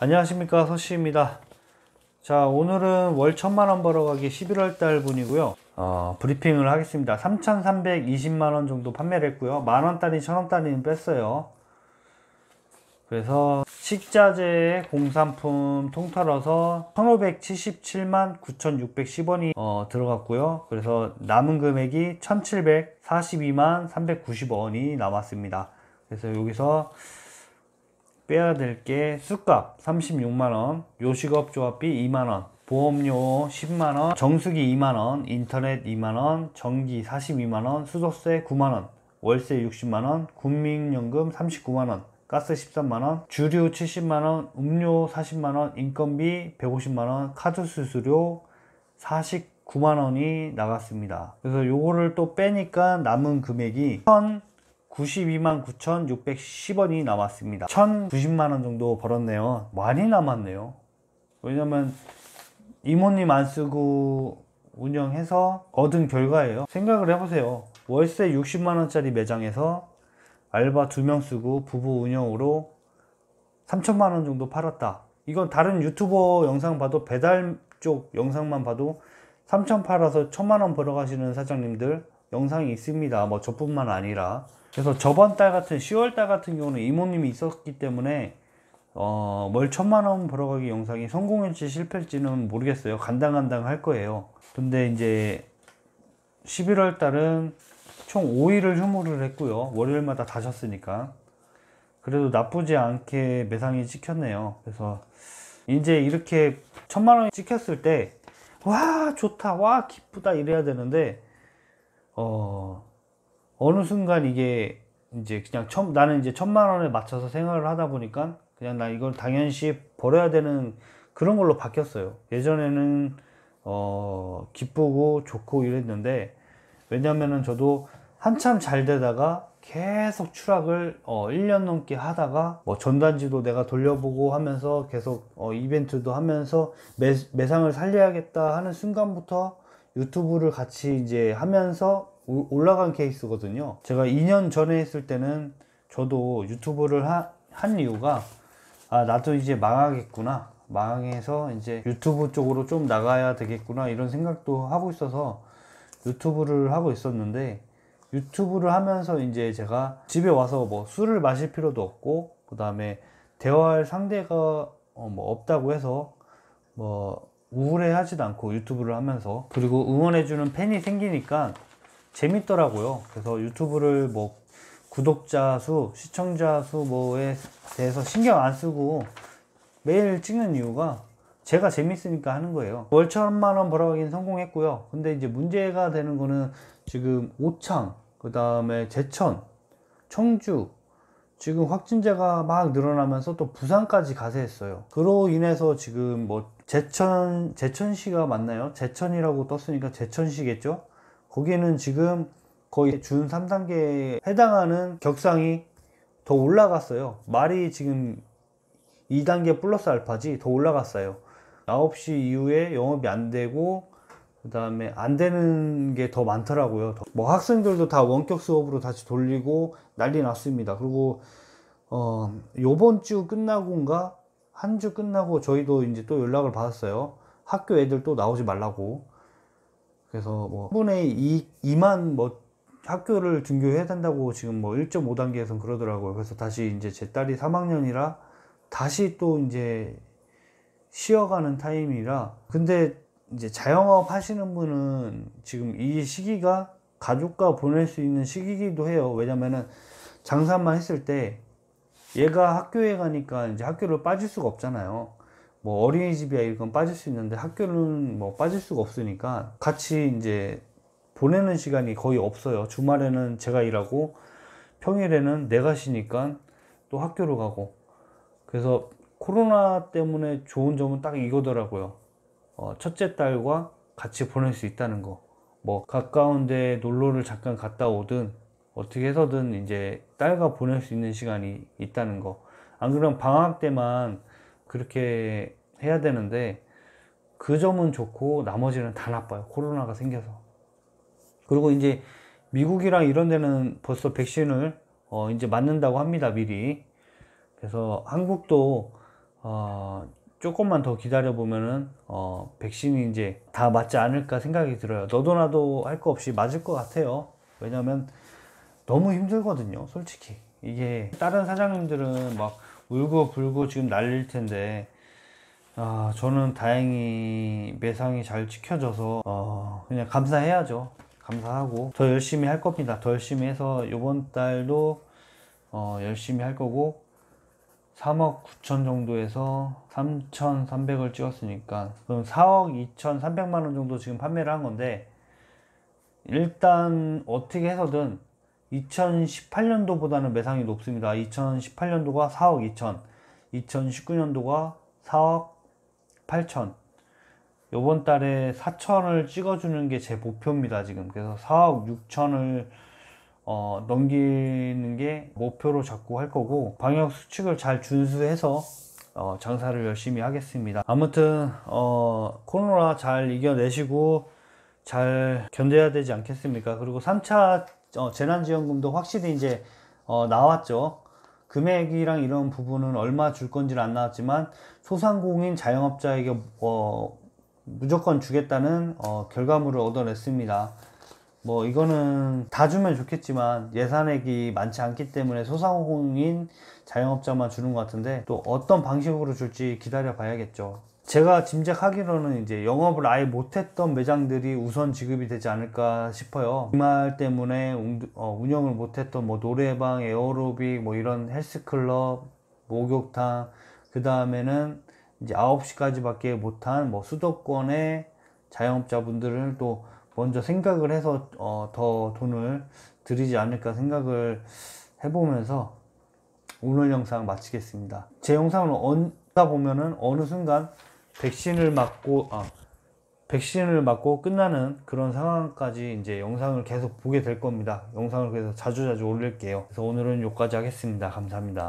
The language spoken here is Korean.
안녕하십니까 서씨입니다 자 오늘은 월 천만원 벌어가기 11월 달 분이고요 어, 브리핑을 하겠습니다 3320만원 정도 판매를 했고요 만 원 단위 천 원 단위는 뺐어요 그래서 식자재 공산품 통틀어서 1577만 9610원이 어, 들어갔고요 그래서 남은 금액이 1742만 390원이 남았습니다 그래서 여기서 빼야 될게 숯값 36만원, 요식업 조합비 2만원, 보험료 10만원, 정수기 2만원, 인터넷 2만원, 전기 42만원, 수도세 9만원, 월세 60만원, 국민연금 39만원, 가스 13만원, 주류 70만원, 음료 40만원, 인건비 150만원, 카드 수수료 49만원이 나갔습니다. 그래서 요거를 또 빼니까 남은 금액이 92만 9,610원이 남았습니다. 1,090만 원 정도 벌었네요. 많이 남았네요. 왜냐면 이모님 안 쓰고 운영해서 얻은 결과예요. 생각을 해보세요. 월세 60만 원짜리 매장에서 알바 2명 쓰고 부부 운영으로 3천만 원 정도 팔았다. 이건 다른 유튜버 영상 봐도 배달 쪽 영상만 봐도 3천 팔아서 천만 원 벌어가시는 사장님들 영상이 있습니다. 뭐 저뿐만 아니라. 그래서 저번 달 같은 10월 달 같은 경우는 이모님이 있었기 때문에 어, 월 천만 원 벌어가기 영상이 성공했지 실패했지는 모르겠어요. 간당간당 할 거예요. 근데 이제 11월 달은 총 5일을 휴무를 했고요. 월요일마다 다셨으니까. 그래도 나쁘지 않게 매상이 찍혔네요. 그래서 이제 이렇게 천만 원이 찍혔을 때, 와, 좋다, 와, 기쁘다 이래야 되는데, 어, 어느 순간 이게 이제 그냥 천, 나는 이제 천만 원에 맞춰서 생활을 하다 보니까 그냥 나 이걸 당연시 버려야 되는 그런 걸로 바뀌었어요. 예전에는 어, 기쁘고 좋고 이랬는데 왜냐면은 저도 한참 잘 되다가 계속 추락을 어, 1년 넘게 하다가 뭐 전단지도 내가 돌려보고 하면서 계속 어, 이벤트도 하면서 매, 매상을 살려야겠다 하는 순간부터 유튜브를 같이 이제 하면서 올라간 케이스거든요 제가 2년 전에 했을 때는 저도 유튜브를 하, 한 이유가 아 나도 이제 망하겠구나 망해서 이제 유튜브 쪽으로 좀 나가야 되겠구나 이런 생각도 하고 있어서 유튜브를 하고 있었는데 유튜브를 하면서 이제 제가 집에 와서 뭐 술을 마실 필요도 없고 그 다음에 대화할 상대가 어뭐 없다고 해서 뭐 우울해하지도 않고 유튜브를 하면서 그리고 응원해주는 팬이 생기니까 재밌더라고요. 그래서 유튜브를 뭐 구독자 수, 시청자 수 뭐에 대해서 신경 안 쓰고 매일 찍는 이유가 제가 재밌으니까 하는 거예요. 월 천만 원 벌어가긴 성공했고요. 근데 이제 문제가 되는 거는 지금 오창, 그 다음에 제천, 청주, 지금 확진자가 막 늘어나면서 또 부산까지 가세했어요. 그로 인해서 지금 뭐 제천, 제천시가 맞나요? 제천이라고 떴으니까 제천시겠죠? 거기는 지금 거의 준 3단계에 해당하는 격상이 더 올라갔어요. 말이 지금 2단계 플러스 알파지 더 올라갔어요. 9시 이후에 영업이 안 되고 그 다음에 안 되는 게 더 많더라고요. 뭐 학생들도 다 원격 수업으로 다시 돌리고 난리 났습니다. 그리고 어 요번 주 끝나고인가 한주 끝나고 저희도 이제 또 연락을 받았어요. 학교 애들 또 나오지 말라고. 그래서 뭐 3분의 2, 2만 뭐 학교를 등교해야 된다고 지금 뭐 1.5단계에선 그러더라고요. 그래서 다시 이제 제 딸이 3학년이라 다시 또 이제 쉬어가는 타임이라 근데 이제 자영업 하시는 분은 지금 이 시기가 가족과 보낼 수 있는 시기이기도 해요. 왜냐면은 장사만 했을 때 얘가 학교에 가니까 이제 학교를 빠질 수가 없잖아요. 뭐 어린이집이야 이건 빠질 수 있는데 학교는 뭐 빠질 수가 없으니까 같이 이제 보내는 시간이 거의 없어요. 주말에는 제가 일하고 평일에는 내가 쉬니까 또 학교로 가고 그래서 코로나 때문에 좋은 점은 딱 이거더라고요. 어, 첫째 딸과 같이 보낼 수 있다는 거. 뭐 가까운 데 놀러를 잠깐 갔다 오든 어떻게 해서든 이제 딸과 보낼 수 있는 시간이 있다는 거. 안 그러면 방학 때만 그렇게 해야 되는데 그 점은 좋고 나머지는 다 나빠요. 코로나가 생겨서. 그리고 이제 미국이랑 이런 데는 벌써 백신을 어 이제 맞는다고 합니다. 미리. 그래서 한국도 어 조금만 더 기다려 보면은 어 백신이 이제 다 맞지 않을까 생각이 들어요. 너도 나도 할 거 없이 맞을 것 같아요. 왜냐면 너무 힘들거든요 솔직히 이게 다른 사장님들은 막 울고 불고 지금 날릴 텐데 아, 저는 다행히 매상이 잘 지켜져서 어, 그냥 감사해야죠 감사하고 더 열심히 할 겁니다 더 열심히 해서 이번 달도 어, 열심히 할 거고 3억 9천 정도에서 3,300을 찍었으니까 그럼 4억 2,300만 원 정도 지금 판매를 한 건데 일단 어떻게 해서든 2018년도보다는 매상이 높습니다. 2018년도가 4억 2천, 2019년도가 4억 8천. 요번 달에 4천을 찍어주는 게 제 목표입니다, 지금. 그래서 4억 6천을 어, 넘기는 게 목표로 잡고 할 거고, 방역 수칙을 잘 준수해서 어, 장사를 열심히 하겠습니다. 아무튼, 어, 코로나 잘 이겨내시고, 잘 견뎌야 되지 않겠습니까? 그리고 3차 어, 재난지원금도 확실히 이제 어, 나왔죠. 금액이랑 이런 부분은 얼마 줄 건지는 안 나왔지만 소상공인 자영업자에게 어, 무조건 주겠다는 어, 결과물을 얻어냈습니다. 뭐 이거는 다 주면 좋겠지만 예산액이 많지 않기 때문에 소상공인 자영업자만 주는 것 같은데 또 어떤 방식으로 줄지 기다려 봐야겠죠. 제가 짐작하기로는 이제 영업을 아예 못했던 매장들이 우선 지급이 되지 않을까 싶어요. 기말 때문에 어, 운영을 못했던 뭐 노래방, 에어로빅, 뭐 이런 헬스클럽, 목욕탕, 그 다음에는 이제 9시까지밖에 못한 뭐 수도권의 자영업자분들을 또 먼저 생각을 해서 어더 돈을 드리지 않을까 생각을 해보면서 오늘 영상 마치겠습니다. 제 영상을 얻다 보면은 어느 순간 백신을 맞고 아 백신을 맞고 끝나는 그런 상황까지 이제 영상을 계속 보게 될 겁니다. 영상을 그래서 자주자주 올릴게요. 그래서 오늘은 여기까지 하겠습니다. 감사합니다.